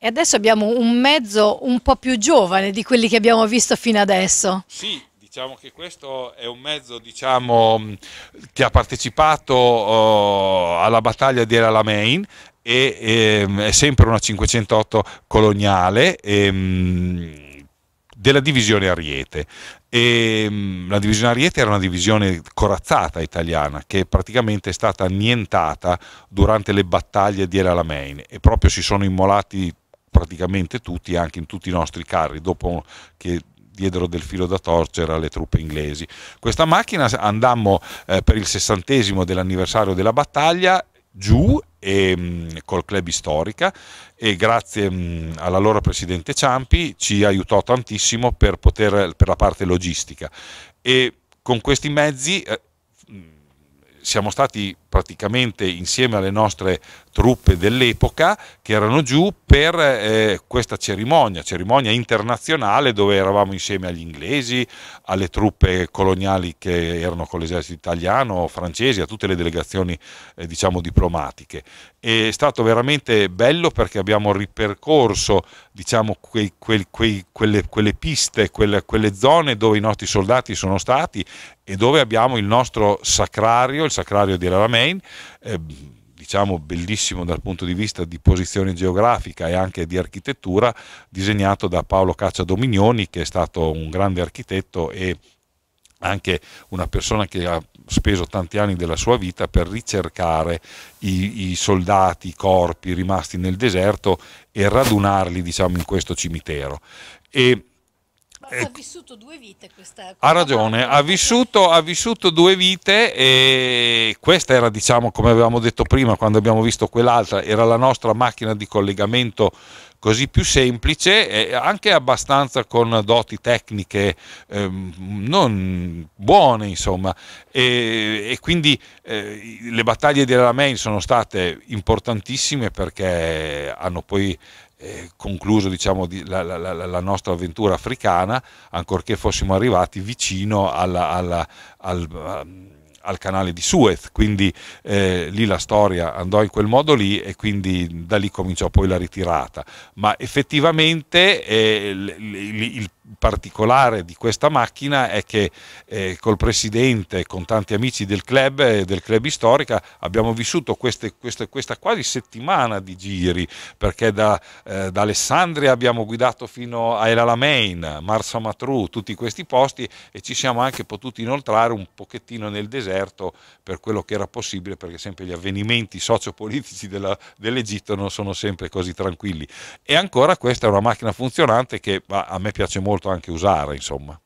E adesso abbiamo un mezzo un po' più giovane di quelli che abbiamo visto fino adesso. Sì, diciamo che questo è un mezzo diciamo, che ha partecipato uh, alla battaglia di El Alamein e, e, ehm, è sempre una 508 coloniale um, della divisione Ariete. E, ehm, la divisione Ariete era una divisione corazzata italiana che praticamente è stata annientata durante le battaglie di El Alamein e proprio si sono immolati praticamente tutti, anche in tutti i nostri carri, dopo che diedero del filo da torcere alle truppe inglesi. Questa macchina andammo eh, per il sessantesimo dell'anniversario della battaglia giù e, mh, mm, col club Istorica e grazie mh, mm, all'allora presidente Ciampi ci aiutò tantissimo per, poter, per la parte logistica e con questi mezzi eh, mm, siamo stati praticamente insieme alle nostre truppe dell'epoca che erano giù per eh, questa cerimonia, cerimonia internazionale dove eravamo insieme agli inglesi, alle truppe coloniali che erano con l'esercito italiano, francesi, a tutte le delegazioni eh, diciamo diplomatiche. È stato veramente bello perché abbiamo ripercorso diciamo, quei, quei, quei, quelle, quelle, piste, quelle, quelle zone dove i nostri soldati sono stati e dove abbiamo il nostro sacrario, il sacrario di Alaramein. Eh, diciamo bellissimo dal punto di vista di posizione geografica e anche di architettura, disegnato da Paolo Caccia Dominioni, che è stato un grande architetto e anche una persona che ha speso tanti anni della sua vita per ricercare i, i, soldati, i corpi rimasti nel deserto e radunarli diciamo, in questo cimitero. E ha ecco. vissuto due vite questa. questa ha ragione, ha vissuto, ha vissuto due vite e questa era, diciamo, come avevamo detto prima, quando abbiamo visto quell'altra, era la nostra macchina di collegamento così più semplice e anche abbastanza con doti tecniche ehm, non buone insomma e, e quindi eh, le battaglie della Main sono state importantissime perché hanno poi eh, concluso diciamo, di, la, la, la, nostra avventura africana, ancorché fossimo arrivati vicino alla, alla, al, al canale di Suez, quindi eh, lì la storia andò in quel modo lì e quindi da lì cominciò poi la ritirata, ma effettivamente eh, il, il, particolare di questa macchina è che eh, col presidente, con tanti amici del club, eh, del club storica abbiamo vissuto queste, queste, questa quasi settimana di giri, perché da, eh, da Alessandria abbiamo guidato fino a El Alamein, Marsa Matru, tutti questi posti e ci siamo anche potuti inoltrare un pochettino nel deserto per quello che era possibile, perché sempre gli avvenimenti sociopolitici dell'Egitto dell non sono sempre così tranquilli. E ancora questa è una macchina funzionante che a me piace molto molto anche usare, insomma.